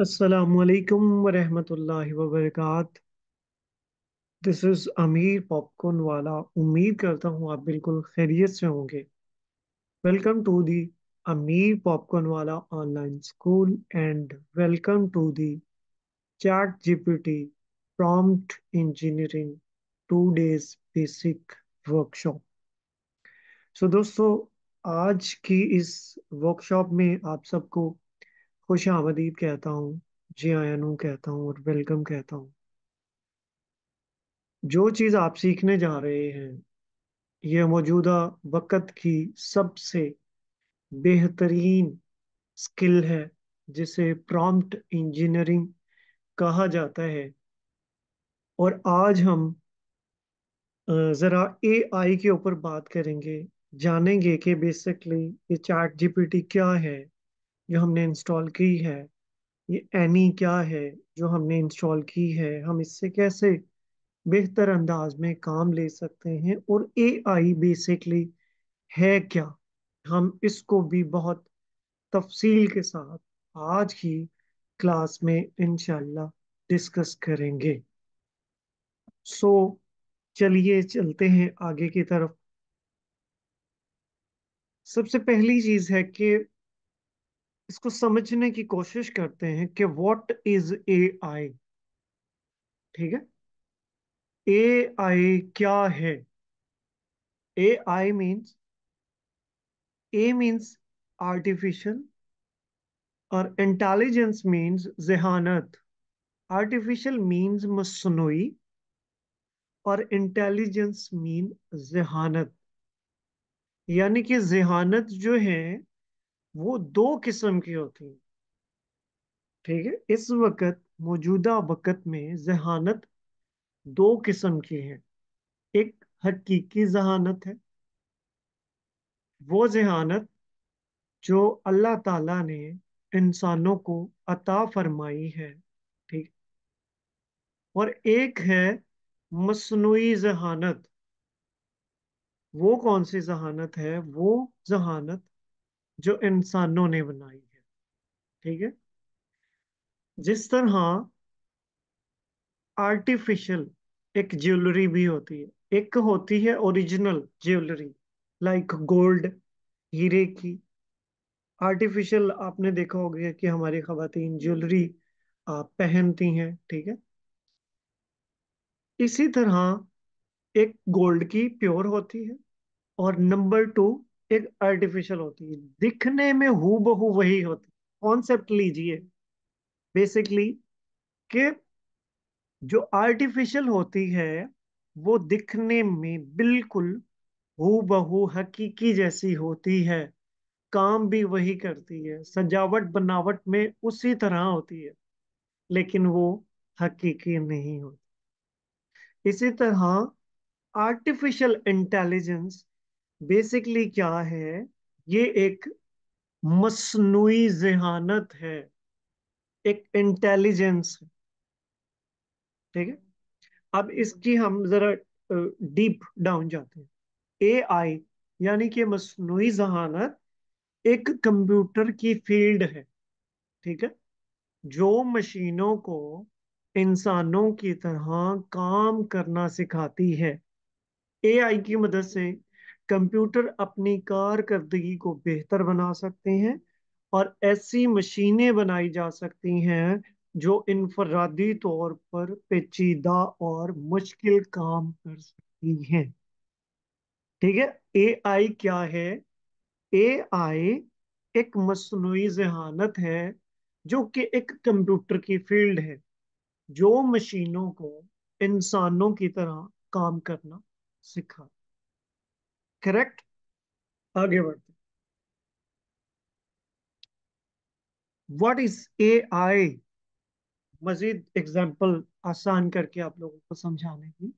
Assalamualaikum warahmatullahi wabarakatuh. This is Amir popcorn वाला उम्मीद करता हूँ आप बिल्कुल खैरियत से होंगे welcome to the Amir popcorn वाला online school and welcome to the चैट टी prompt engineering two days basic workshop so दोस्तों आज की इस वर्कशॉप में आप सबको खुश आमदीद कहता हूँ जी आयानू कहता हूँ और वेलकम कहता हूँ जो चीज़ आप सीखने जा रहे हैं ये मौजूदा वक़्त की सबसे बेहतरीन स्किल है जिसे प्रॉम्प्ट इंजीनियरिंग कहा जाता है और आज हम ज़रा एआई के ऊपर बात करेंगे जानेंगे कि बेसिकली ये चैट जीपीटी क्या है जो हमने इंस्टॉल की है ये एनी क्या है जो हमने इंस्टॉल की है हम इससे कैसे बेहतर अंदाज में काम ले सकते हैं और एआई बेसिकली है क्या हम इसको भी बहुत तफसील के साथ आज की क्लास में इनशाला डिस्कस करेंगे सो so, चलिए चलते हैं आगे की तरफ सबसे पहली चीज है कि इसको समझने की कोशिश करते हैं कि व्हाट इज ए आई ठीक है ए आई क्या है A I means A means artificial और इंटेलिजेंस मीन्स जहानत आर्टिफिशियल मीन्स मसनोई और इंटेलिजेंस मीन जहानत यानी कि जहानत जो है वो दो किस्म की होती है ठीक है इस वक्त मौजूदा वक्त में जहानत दो किस्म की है एक हकीकी जहानत है वो जहानत जो अल्लाह ताला ने इंसानों को अता फरमाई है ठीक और एक है मसनू जहानत वो कौन सी जहानत है वो जहानत जो इंसानों ने बनाई है ठीक है जिस तरह आर्टिफिशियल एक ज्वेलरी भी होती है एक होती है ओरिजिनल ज्वेलरी लाइक गोल्ड हीरे की आर्टिफिशियल आपने देखा होगा कि हमारी खातन ज्वेलरी पहनती हैं ठीक है इसी तरह एक गोल्ड की प्योर होती है और नंबर टू एक आर्टिफिशियल होती है दिखने में हु बहु वही होती कॉन्सेप्ट लीजिए बेसिकली कि जो आर्टिफिशियल होती है वो दिखने में बिल्कुल हु बहु हकीकी जैसी होती है काम भी वही करती है सजावट बनावट में उसी तरह होती है लेकिन वो हकीकी नहीं होती इसी तरह आर्टिफिशियल इंटेलिजेंस बेसिकली क्या है ये एक मसनू जहानत है एक इंटेलिजेंस ठीक है अब इसकी हम जरा डीप डाउन जाते हैं ए आई यानी कि मसनू जहानत एक कंप्यूटर की फील्ड है ठीक है जो मशीनों को इंसानों की तरह काम करना सिखाती है ए आई की मदद से कंप्यूटर अपनी कारकर्दगी को बेहतर बना सकते हैं और ऐसी मशीनें बनाई जा सकती हैं जो इनफरादी तौर पर पेचीदा और मुश्किल काम कर सकती हैं ठीक है ए आई क्या है ए आई एक मसनू जहानत है जो कि एक कंप्यूटर की फील्ड है जो मशीनों को इंसानों की तरह काम करना सिखाती करेक्ट आगे बढ़ते वट इज ए आई मजीद एग्जाम्पल आसान करके आप लोगों को समझाने की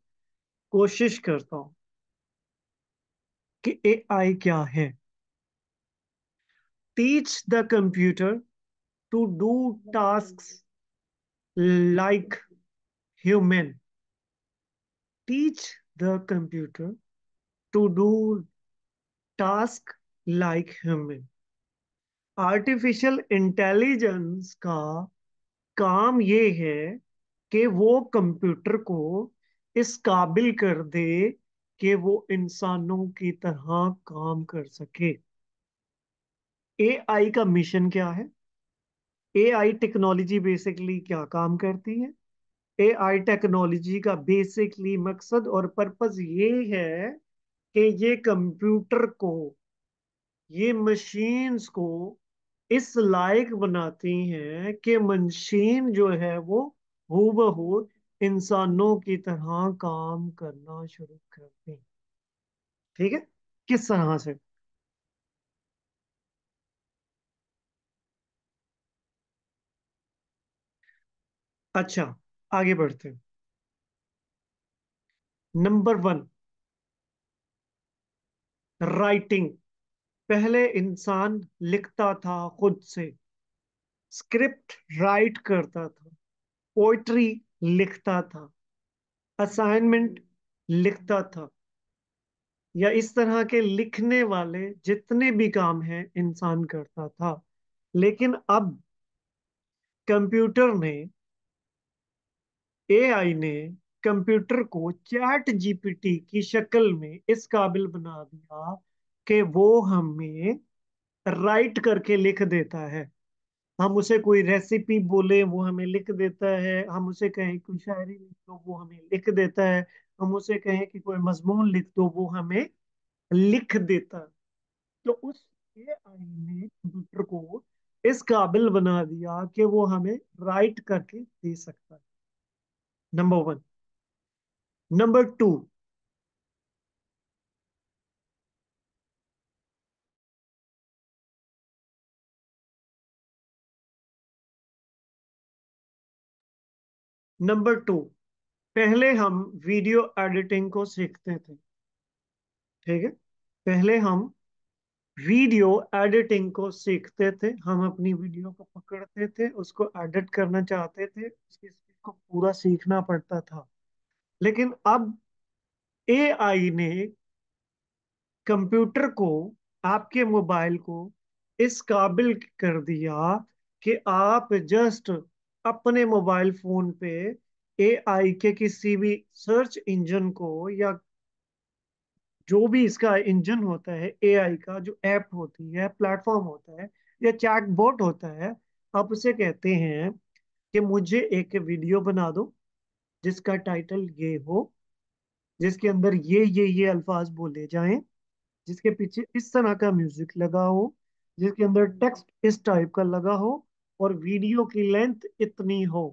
कोशिश करता हूं कि ए आई क्या है teach the computer to do task like human teach the computer to do task like human artificial intelligence का काम ये है कि वो कंप्यूटर को इस काबिल कर दे कि वो इंसानों की तरह काम कर सके एआई का मिशन क्या है एआई टेक्नोलॉजी बेसिकली क्या काम करती है एआई टेक्नोलॉजी का बेसिकली मकसद और पर्पस ये है कि ये कंप्यूटर को ये मशीन्स को इस लायक बनाती हैं कि मशीन जो है वो बहु इंसानों की तरह काम करना शुरू कर दें ठीक है किस तरह से अच्छा आगे बढ़ते हैं नंबर वन राइटिंग पहले इंसान लिखता था खुद से स्क्रिप्ट राइट करता था पोइट्री लिखता था असाइनमेंट लिखता था या इस तरह के लिखने वाले जितने भी काम हैं इंसान करता था लेकिन अब कंप्यूटर ने एआई ने कंप्यूटर को चैट जीपीटी की शक्ल में इस काबिल बना दिया कि वो हमें राइट करके लिख देता है हम उसे कोई रेसिपी बोले वो हमें लिख देता है हम उसे कहें कोई शायरी लिख दो वो हमें लिख देता है हम उसे कहें कि कोई मजमून लिख दो वो हमें लिख देता तो उस एआई ने कंप्यूटर को इस काबिल बना दिया कि वो हमें राइट करके दे सकता है number one number two number two पहले हम वीडियो एडिटिंग को सीखते थे ठीक है पहले हम वीडियो एडिटिंग को सीखते थे हम अपनी वीडियो को पकड़ते थे उसको एडिट करना चाहते थे उसकी को पूरा सीखना पड़ता था लेकिन अब एआई ने कंप्यूटर को आपके मोबाइल को इस काबिल कर दिया कि आप जस्ट अपने मोबाइल फोन पे एआई के किसी भी सर्च इंजन को या जो भी इसका इंजन होता है एआई का जो ऐप होती है प्लेटफॉर्म होता है या चैट बोट होता है आप उसे कहते हैं कि मुझे एक वीडियो बना दो जिसका टाइटल ये हो जिसके अंदर ये ये ये अल्फाज बोले जाएं जिसके पीछे इस तरह का म्यूजिक लगा हो जिसके अंदर टेक्स्ट इस टाइप का लगा हो और वीडियो की लेंथ इतनी हो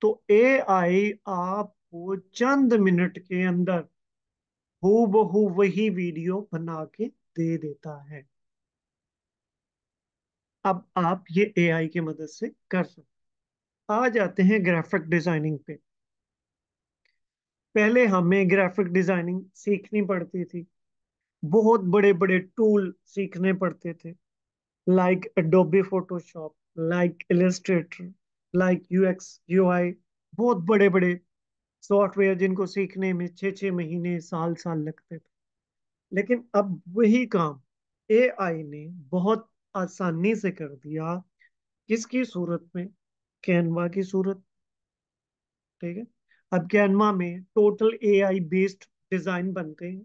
तो ए आई आपको चंद मिनट के अंदर हु बहू वही वीडियो बना के दे देता है अब आप ये ए आई की मदद से कर सकते आ जाते हैं ग्राफिक डिजाइनिंग पे पहले हमें ग्राफिक डिजाइनिंग सीखनी पड़ती थी बहुत बड़े बड़े टूल सीखने पड़ते थे like Adobe Photoshop like Illustrator like UX UI बहुत बड़े बड़े सॉफ्टवेयर जिनको सीखने में छः छः महीने साल साल लगते थे लेकिन अब वही काम एआई ने बहुत आसानी से कर दिया किसकी सूरत में कैनवा की सूरत ठीक है अब कैनवा में टोटल एआई बेस्ड डिजाइन बनते हैं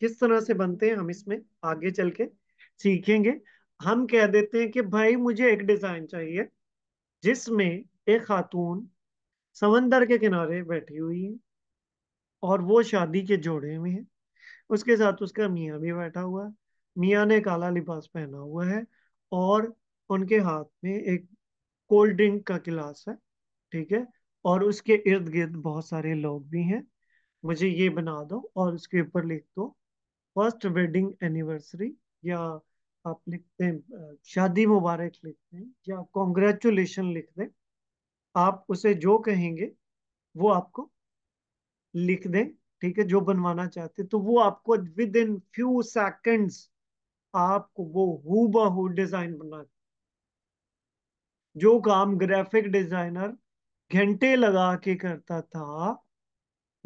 किस तरह से बनते हैं हम इसमें आगे चल के सीखेंगे हम कह देते हैं कि भाई मुझे एक डिजाइन चाहिए जिसमें एक खातून समंदर के किनारे बैठी हुई है और वो शादी के जोड़े में है उसके साथ उसका मियाँ भी बैठा हुआ है मियाँ ने काला लिबास पहना हुआ है और उनके हाथ में एक कोल्ड ड्रिंक का गिलास है ठीक है और उसके इर्द गिर्द बहुत सारे लोग भी हैं मुझे ये बना दो और उसके ऊपर लिख दो फर्स्ट वेडिंग एनिवर्सरी या आप लिखते हैं शादी मुबारक लिखते हैं या कॉन्ग्रेचुलेशन लिख दें आप उसे जो कहेंगे वो आपको लिख दें ठीक है जो बनवाना चाहते तो वो आपको विद इन फ्यू सेकंड्स आपको वो हु हु डिजाइन बना जो काम ग्राफिक डिजाइनर घंटे लगा के करता था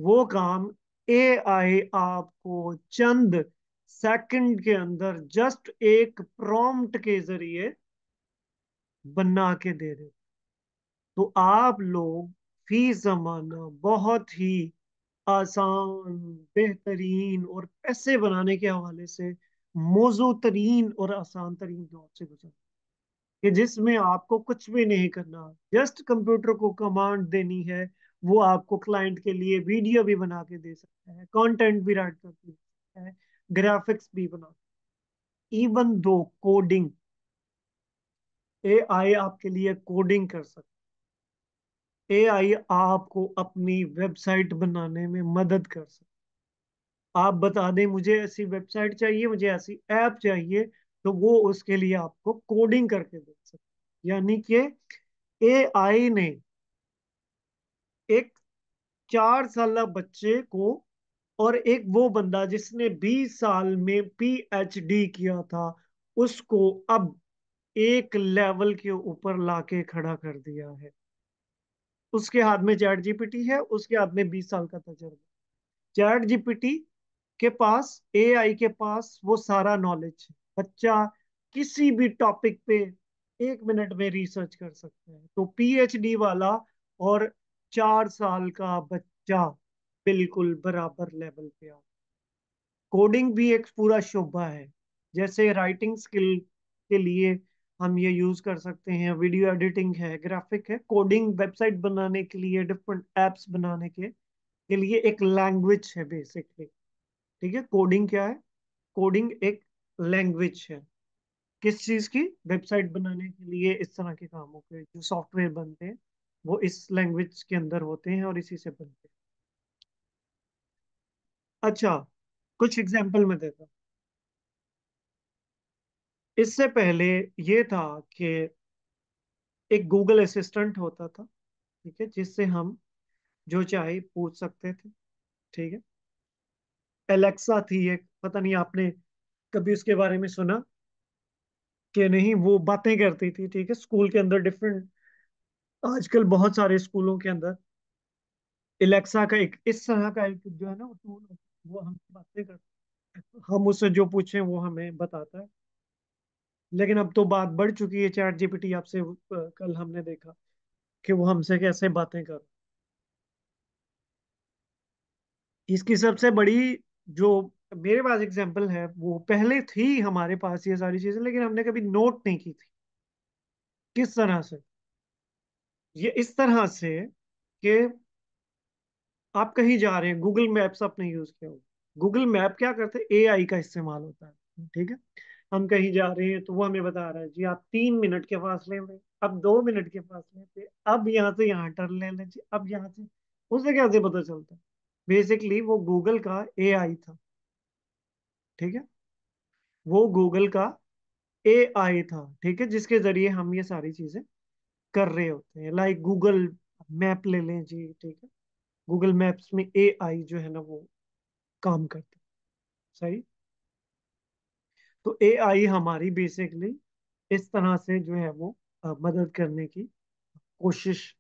वो काम एआई आपको चंद सेकंड के अंदर जस्ट एक प्रॉम्प्ट के जरिए बना के दे रहे तो आप लोग फी जमाना बहुत ही आसान बेहतरीन और पैसे बनाने के हवाले से मौजू तरीन और आसान तरीन दौर से गुजर कि जिसमें आपको कुछ भी नहीं करना जस्ट कंप्यूटर को कमांड देनी है वो आपको क्लाइंट के लिए वीडियो भी बना के दे सकता है कंटेंट भी राइट कर सकता है ग्राफिक्स भी बना इवन दो कोडिंग एआई आपके लिए कोडिंग कर सकता एआई आपको अपनी वेबसाइट बनाने में मदद कर सकता आप बता दें मुझे ऐसी वेबसाइट चाहिए मुझे ऐसी ऐप चाहिए तो वो उसके लिए आपको कोडिंग करके दे सकते यानी कि ए आई ने एक चार साल बच्चे को और एक वो बंदा जिसने 20 साल में पीएचडी किया था उसको अब एक लेवल के ऊपर लाके खड़ा कर दिया है उसके हाथ में चैट जीपीटी है उसके हाथ में 20 साल का तजर्बा चैट जीपीटी के पास एआई के पास वो सारा नॉलेज है बच्चा किसी भी टॉपिक पे एक मिनट में रिसर्च कर सकता है तो पीएचडी वाला और चार साल का बच्चा बिल्कुल बराबर लेवल पे आ कोडिंग भी एक पूरा शोभा है जैसे राइटिंग स्किल के लिए हम ये यूज कर सकते हैं वीडियो एडिटिंग है ग्राफिक है कोडिंग वेबसाइट बनाने के लिए डिफरेंट एप्स बनाने के के लिए एक लैंग्वेज है बेसिकली ठीक है कोडिंग क्या है कोडिंग एक लैंग्वेज है किस चीज की वेबसाइट बनाने के लिए इस तरह के कामों के जो सॉफ्टवेयर बनते हैं वो इस लैंग्वेज के अंदर होते हैं और इसी से बनते हैं अच्छा कुछ एग्जांपल में देता इससे पहले ये था कि एक गूगल असिस्टेंट होता था ठीक है जिससे हम जो चाहे पूछ सकते थे ठीक है एलेक्सा थी एक पता नहीं आपने कभी उसके बारे में सुना कि नहीं वो बातें करती थी ठीक है स्कूल के अंदर डिफरेंट आजकल बहुत सारे स्कूलों के अंदर एलेक्सा का एक इस तरह का एक जो है ना वो टूल वो हम बातें करते हम उससे जो पूछे वो हमें बताता है लेकिन अब तो बात बढ़ चुकी है चैट जीपीटी आपसे कल हमने देखा कि वो हमसे कैसे बातें कर इसकी सबसे बड़ी जो मेरे पास एग्जाम्पल है वो पहले थी हमारे पास ये सारी चीजें लेकिन हमने कभी नोट नहीं की थी किस तरह से ये इस तरह से कि आप कहीं जा रहे हैं गूगल मैप्स आपने यूज किया होगा गूगल मैप क्या करते हैं एआई का इस्तेमाल होता है ठीक है हम कहीं जा रहे हैं तो वो हमें बता रहा है जी आप तीन मिनट के फासले में अब दो मिनट के फासले पे अब यहाँ से यहाँ टर्न ले लें अब यहाँ से उससे कैसे पता चलता है बेसिकली वो गूगल का एआई था ठीक है वो गूगल का ए आई था ठीक है जिसके जरिए हम ये सारी चीजें कर रहे होते हैं लाइक गूगल मैप ले लें जी ठीक है गूगल मैप्स में ए आई जो है ना वो काम करता सही तो ए आई हमारी बेसिकली इस तरह से जो है वो मदद करने की कोशिश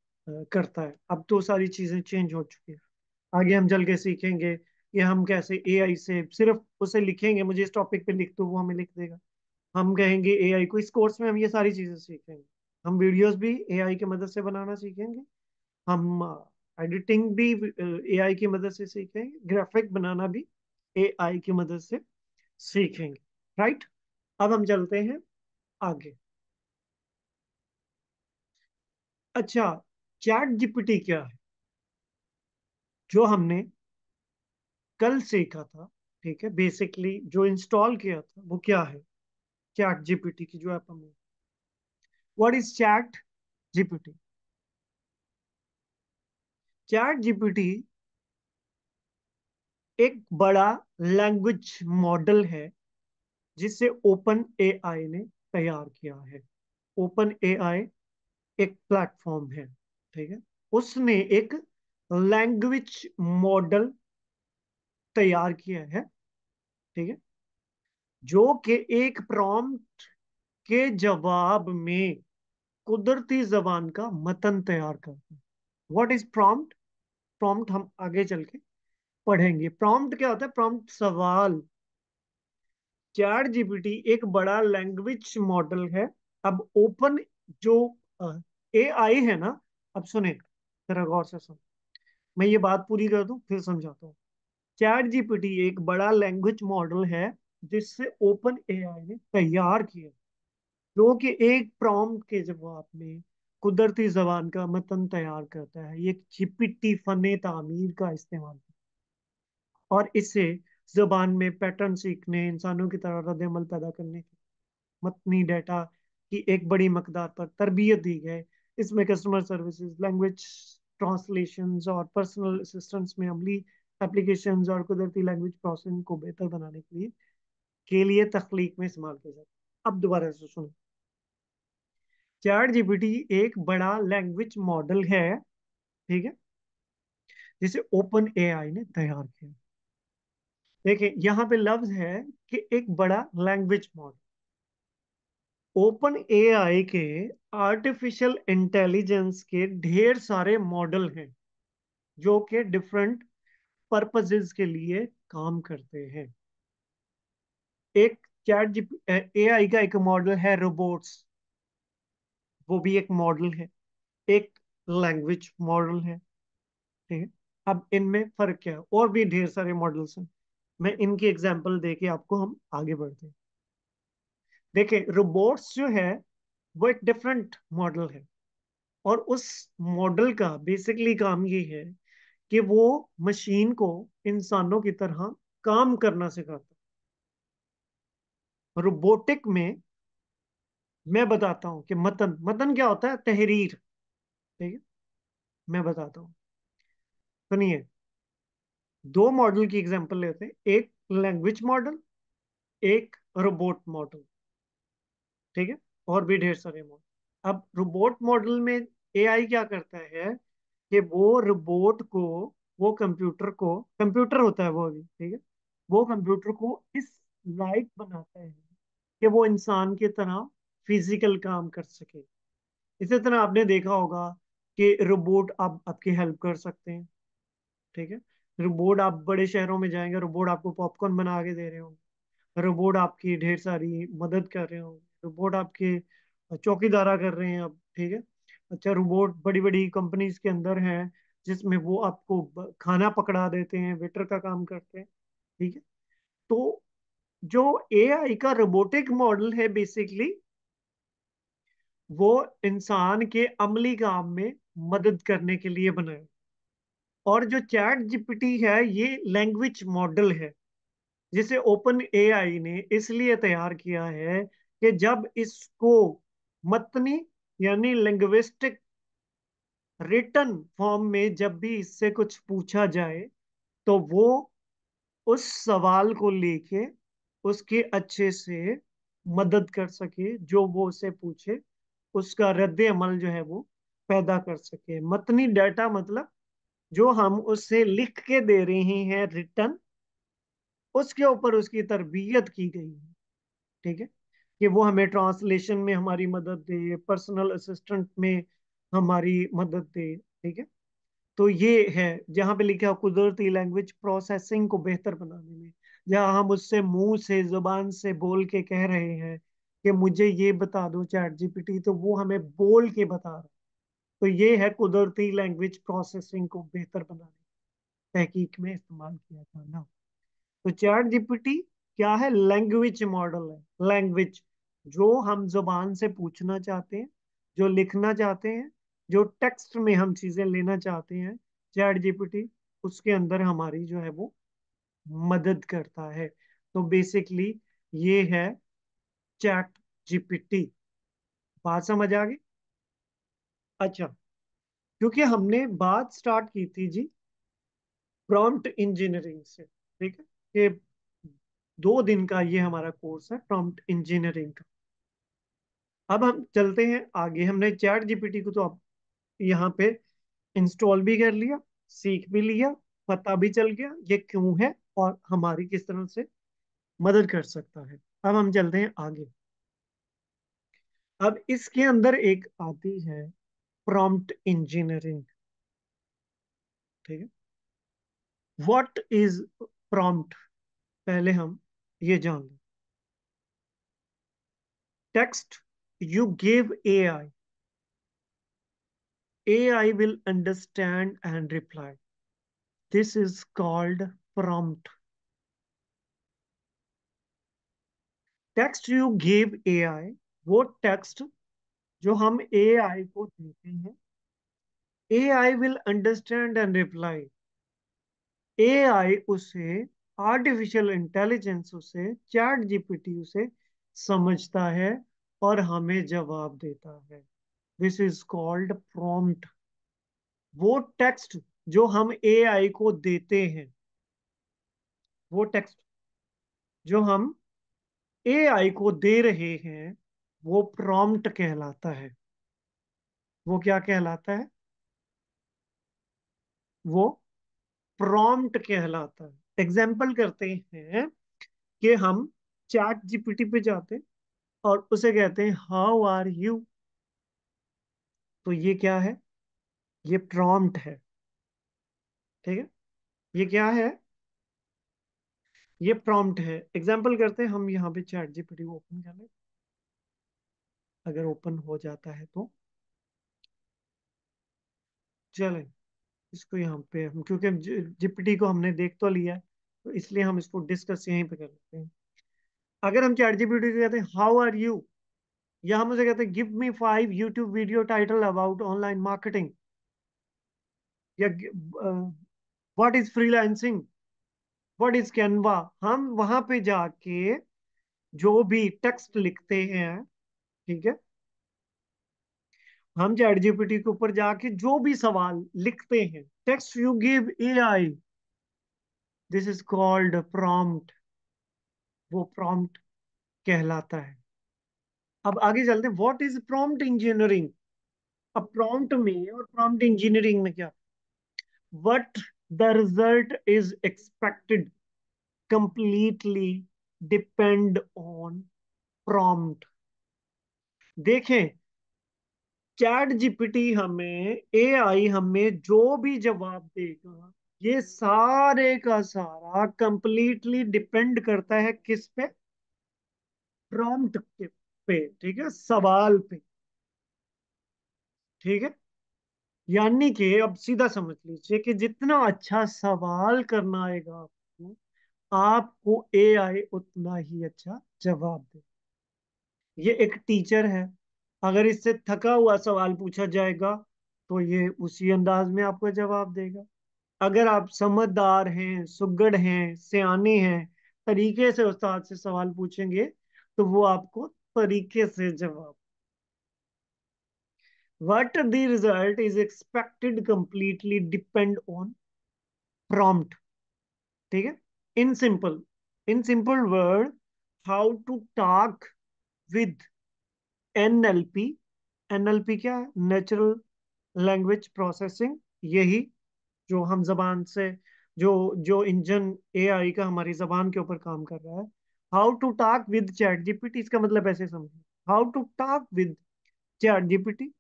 करता है अब तो सारी चीजें चेंज हो चुकी है आगे हम जल के सीखेंगे ये हम कैसे एआई से सिर्फ उसे लिखेंगे मुझे इस टॉपिक पे लिख दो वो हमें लिख देगा हम कहेंगे एआई को इस कोर्स में हम ये सारी चीज़ें सीखेंगे हम वीडियोस भी एआई की मदद से बनाना सीखेंगे हम एडिटिंग uh, भी एआई uh, की मदद से सीखेंगे ग्राफिक बनाना भी एआई की मदद से सीखेंगे राइट अब हम चलते हैं आगे अच्छा चैट जीपीटी क्या है जो हमने कल सीखा था ठीक है बेसिकली जो इंस्टॉल किया था वो क्या है चैट जीपीटी की जो ऐप हमने what is chat GPT chat GPT एक बड़ा लैंग्वेज मॉडल है जिसे ओपन एआई ने तैयार किया है ओपन एआई एक प्लेटफॉर्म है ठीक है उसने एक लैंग्वेज मॉडल तैयार किया है ठीक है जो कि एक प्रॉम्प्ट के जवाब में कुदरती जबान का मतन तैयार करते हैं वट इज प्रॉम्प्ट प्रॉम्प्ट हम आगे चल के पढ़ेंगे प्रॉम्प्ट क्या होता है प्रॉम्प्ट सवाल चैट जीपीटी एक बड़ा लैंग्वेज मॉडल है अब ओपन जो ए आई है ना अब सुने गौर से सुन मैं ये बात पूरी कर दू फिर समझाता हूँ चैट जीपीटी एक बड़ा लैंग्वेज मॉडल है जिससे ओपन एआई ने तैयार किया जो कि एक प्रॉम्प्ट के जवाब में कुदरती जबान का मतन तैयार करता है ये जीपीटी फन तामीर का इस्तेमाल और इसे जबान में पैटर्न सीखने इंसानों की तरह रद्दमल पैदा करने की मतनी डेटा की एक बड़ी मकदार पर तरबियत दी गई इसमें कस्टमर सर्विसेज लैंग्वेज ट्रांसलेशन और पर्सनल असिस्टेंस में अमली एप्लीकेशन और कुदरती लैंग्वेज प्रोसेसिंग को बेहतर बनाने के लिए के लिए तख्लीक में इस्तेमाल किया जाता है अब दोबारा से सुनो चैट जीपीटी एक बड़ा लैंग्वेज मॉडल है ठीक है जिसे ओपन एआई ने तैयार किया देखिए यहाँ पे लफ्ज है कि एक बड़ा लैंग्वेज मॉडल ओपन एआई के आर्टिफिशियल इंटेलिजेंस के ढेर सारे मॉडल हैं जो कि डिफरेंट पर्पजेज के लिए काम करते हैं एक चैट ए आई का एक मॉडल है रोबोट्स वो भी एक मॉडल है एक लैंग्वेज मॉडल है ठीक है अब इनमें फर्क क्या है और भी ढेर सारे मॉडल्स हैं मैं इनकी एग्जांपल देके आपको हम आगे बढ़ते हैं देखिए रोबोट्स जो है वो एक डिफरेंट मॉडल है और उस मॉडल का बेसिकली काम ये है कि वो मशीन को इंसानों की तरह काम करना सिखाता रोबोटिक में मैं बताता हूं कि मतन मतन क्या होता है तहरीर ठीक है मैं बताता हूं सुनिए दो मॉडल की एग्जांपल लेते हैं एक लैंग्वेज मॉडल एक रोबोट मॉडल ठीक है और भी ढेर सारे मॉडल अब रोबोट मॉडल में एआई क्या करता है कि वो रोबोट को वो कंप्यूटर को कंप्यूटर होता है वो अभी ठीक है वो कंप्यूटर को इस लाइक बनाता है कि वो इंसान की तरह फिजिकल काम कर सके इसी तरह आपने देखा होगा कि रोबोट आप आपकी हेल्प कर सकते हैं ठीक है रोबोट आप बड़े शहरों में जाएंगे रोबोट आपको पॉपकॉर्न बना के दे रहे होंगे रोबोट आपकी ढेर सारी मदद कर रहे होंगे रोबोट आपके चौकीदारा कर रहे हैं आप ठीक है अच्छा रोबोट बड़ी बड़ी कंपनीज के अंदर है जिसमें वो आपको खाना पकड़ा देते हैं वेटर का काम करते हैं ठीक है तो जो एआई का रोबोटिक मॉडल है बेसिकली वो इंसान के अमली काम में मदद करने के लिए बनाया और जो चैट जीपीटी है ये लैंग्वेज मॉडल है जिसे ओपन एआई ने इसलिए तैयार किया है कि जब इसको मतनी यानी लिंग्विस्टिक रिटर्न फॉर्म में जब भी इससे कुछ पूछा जाए तो वो उस सवाल को लेके उसके अच्छे से मदद कर सके जो वो उसे पूछे उसका रद्द अमल जो है वो पैदा कर सके मतनी डाटा मतलब जो हम उससे लिख के दे रहे हैं रिटर्न उसके ऊपर उसकी तरबियत की गई है ठीक है कि वो हमें ट्रांसलेशन में हमारी मदद दे पर्सनल असिस्टेंट में हमारी मदद दे ठीक है तो ये है जहाँ पे लिखा कुदरती लैंग्वेज प्रोसेसिंग को बेहतर बनाने में जहाँ हम उससे मुंह से जुबान से बोल के कह रहे हैं कि मुझे ये बता दो चैट जीपीटी तो वो हमें बोल के बता रहा तो ये है कुदरती लैंग्वेज प्रोसेसिंग को बेहतर बनाने तहकीक में इस्तेमाल किया जाना तो चैट जीपीटी क्या है लैंग्वेज मॉडल है लैंग्वेज जो हम जुबान से पूछना चाहते हैं जो लिखना चाहते हैं जो टेक्स्ट में हम चीजें लेना चाहते हैं चैट जीपीटी उसके अंदर हमारी जो है वो मदद करता है तो बेसिकली ये है चैट जीपीटी बात समझ आ गई अच्छा क्योंकि हमने बात स्टार्ट की थी जी प्रॉम्प्ट इंजीनियरिंग से ठीक है कि दो दिन का ये हमारा कोर्स है प्रॉम्प्ट इंजीनियरिंग का अब हम चलते हैं आगे हमने चैट जीपीटी को तो अब यहाँ पे इंस्टॉल भी कर लिया सीख भी लिया पता भी चल गया ये क्यों है और हमारी किस तरह से मदद कर सकता है अब हम चलते हैं आगे अब इसके अंदर एक आती है प्रॉम्प्ट इंजीनियरिंग ठीक है व्हाट इज प्रॉम्प्ट पहले हम ये जान लो text you give A I A I will understand and reply this is called prompt text you give A I वो टेक्स्ट जो हम ए आई को देते हैं A I will understand and reply A I उसे artificial intelligence उसे chat GPT उसे समझता है और हमें जवाब देता है दिस इज कॉल्ड प्रॉम्प्ट वो टेक्स्ट जो हम एआई को देते हैं वो टेक्स्ट जो हम एआई को दे रहे हैं वो प्रॉम्प्ट कहलाता है वो क्या कहलाता है वो प्रॉम्प्ट कहलाता है एग्जाम्पल करते हैं कि हम चैट जीपीटी पे जाते हैं और उसे कहते हैं हाउ आर यू तो ये क्या है ये प्रॉम्प्ट है ठीक है ये क्या है ये प्रॉम्प्ट है एग्जाम्पल करते हैं हम यहाँ पे चैट जीपीटी को ओपन कर लें अगर ओपन हो जाता है तो चलें इसको यहाँ पे क्योंकि जीपीटी को हमने देख तो लिया तो इसलिए हम इसको डिस्कस यहीं पे कर लेते हैं अगर हम चैट जीपीटी को कहते हैं हाउ आर यू या हम उसे कहते हैं give me five YouTube video title about online marketing या what is freelancing what is Canva हम वहां पे जाके जो भी टेक्स्ट लिखते हैं ठीक है हम चैट जीपीटी के ऊपर जाके जो भी सवाल लिखते हैं text you give AI this is called prompt वो प्रॉम्प्ट कहलाता है अब आगे चलते हैं व्हाट इज प्रॉम्प्ट इंजीनियरिंग अब प्रॉम्प्ट में और प्रॉम्प्ट इंजीनियरिंग में क्या what the result is expected completely depend on prompt देखें चैट जीपीटी हमें एआई हमें जो भी जवाब देगा ये सारे का सारा कंप्लीटली डिपेंड करता है किस पे प्रॉम्प्ट पे ठीक है सवाल पे ठीक है यानी कि अब सीधा समझ लीजिए कि जितना अच्छा सवाल करना आएगा आपको आपको एआई उतना ही अच्छा जवाब दे ये एक टीचर है अगर इससे थका हुआ सवाल पूछा जाएगा तो ये उसी अंदाज में आपको जवाब देगा अगर आप समझदार हैं सुगढ़ हैं सियाने हैं तरीके से उस्ताद से सवाल पूछेंगे तो वो आपको तरीके से जवाब what the result is expected completely depend on prompt ठीक है in simple in simple word how to talk with N L P N L P क्या है नेचुरल लैंग्वेज प्रोसेसिंग यही जो हम जबान से जो जो इंजन ए आई का हमारी जबान के ऊपर काम कर रहा है how to talk with chat GPT इसका मतलब ऐसे समझ how to talk with chat GPT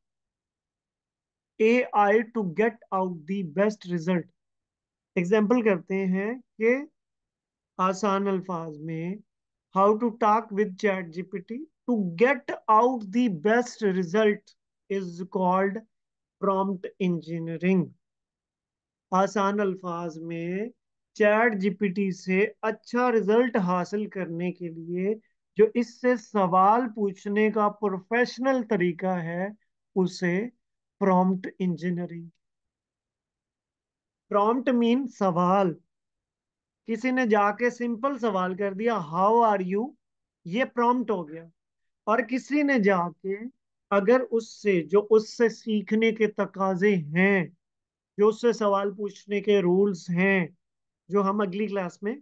A I to get out the best result example करते हैं कि आसान अल्फाज में how to talk with chat GPT to get out the best result is called prompt engineering. आसान अल्फाज में chat GPT से अच्छा रिजल्ट हासिल करने के लिए जो इससे सवाल पूछने का प्रोफेशनल तरीका है उसे प्रॉम्प्ट इंजीनियरिंग प्रॉम्प्ट मीन सवाल किसी ने जाके सिंपल सवाल कर दिया हाउ आर यू ये प्रॉम्प्ट हो गया और किसी ने जाके अगर उससे जो उससे सीखने के तकाजे हैं जो उससे सवाल पूछने के रूल्स हैं जो हम अगली क्लास में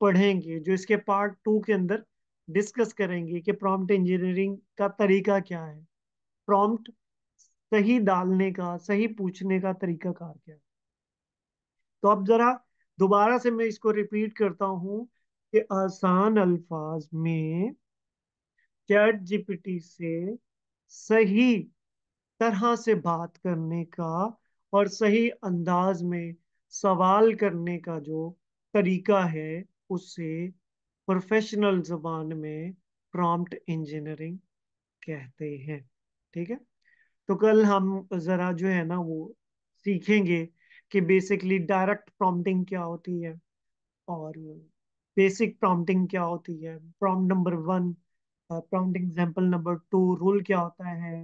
पढ़ेंगे जो इसके पार्ट टू के अंदर डिस्कस करेंगे कि प्रॉम्प्ट इंजीनियरिंग का तरीका क्या है प्रॉम्प्ट सही डालने का सही पूछने का तरीका कार क्या है तो अब जरा दोबारा से मैं इसको रिपीट करता हूँ कि आसान अल्फाज में चैट जीपीटी से सही तरह से बात करने का और सही अंदाज में सवाल करने का जो तरीका है उसे प्रोफेशनल जबान में प्रॉम्प्ट इंजीनियरिंग कहते हैं ठीक है तो कल हम ज़रा जो है ना वो सीखेंगे कि बेसिकली डायरेक्ट प्रॉम्प्टिंग क्या होती है और बेसिक प्रॉम्प्टिंग क्या होती है prompt number one prompt example number two rule क्या होता है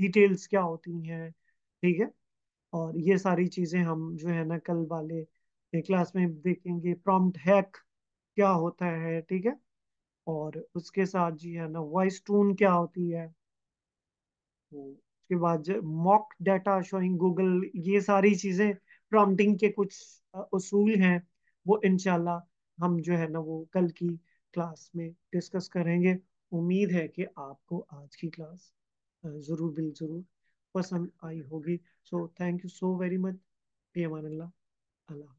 डिटेल्स क्या होती हैं ठीक है और ये सारी चीज़ें हम जो है ना कल वाले क्लास में देखेंगे प्रॉम्प्ट हैक क्या होता है ठीक है और उसके साथ जी है ना वॉइस टून क्या होती है तो उसके बाद मॉक डाटा शोइंग गूगल ये सारी चीज़ें प्रॉम्प्टिंग के कुछ असूल हैं वो इनशाला हम जो है ना वो कल की क्लास में डिस्कस करेंगे उम्मीद है कि आपको आज की क्लास ज़रूर बिल ज़रूर पसंद आई होगी so thank you so very much पी अमान अल्लाह